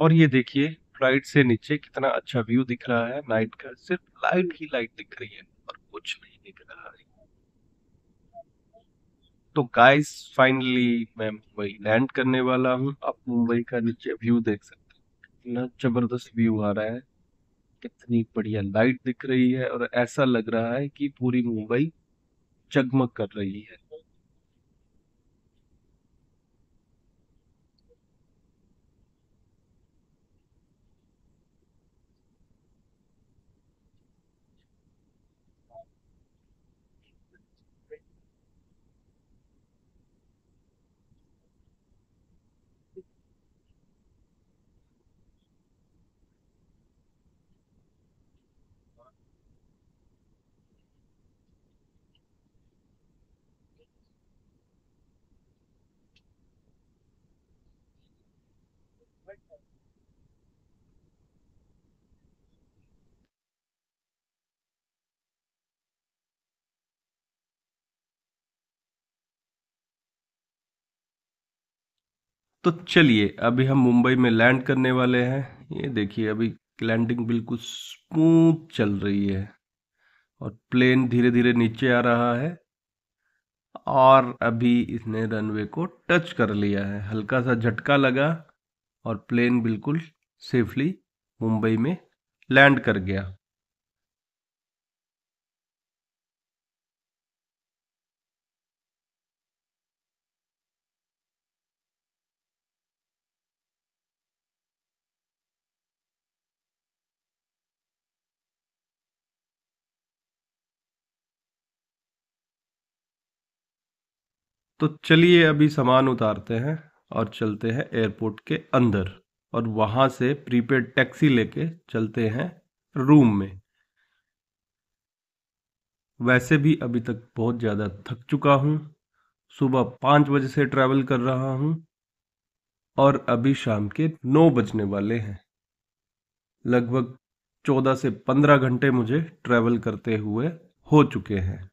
और ये देखिए फ्लाइट से नीचे कितना अच्छा व्यू दिख रहा है नाइट का सिर्फ लाइट ही लाइट दिख रही है और कुछ नहीं दिख रहा है तो गाइस फाइनली मैं मुंबई लैंड करने वाला हूँ आप मुंबई का नीचे व्यू देख सकते हैं कितना जबरदस्त व्यू आ रहा है कितनी बढ़िया लाइट दिख रही है और ऐसा लग रहा है कि पूरी मुंबई जगमग कर रही है तो चलिए अभी हम मुंबई में लैंड करने वाले हैं ये देखिए अभी लैंडिंग बिल्कुल स्मूथ चल रही है और प्लेन धीरे धीरे नीचे आ रहा है और अभी इसने रनवे को टच कर लिया है हल्का सा झटका लगा और प्लेन बिल्कुल सेफली मुंबई में लैंड कर गया तो चलिए अभी सामान उतारते हैं और चलते हैं एयरपोर्ट के अंदर और वहां से प्रीपेड टैक्सी लेके चलते हैं रूम में वैसे भी अभी तक बहुत ज़्यादा थक चुका हूं सुबह पांच बजे से ट्रैवल कर रहा हूं और अभी शाम के नौ बजने वाले हैं लगभग चौदह से पंद्रह घंटे मुझे ट्रैवल करते हुए हो चुके हैं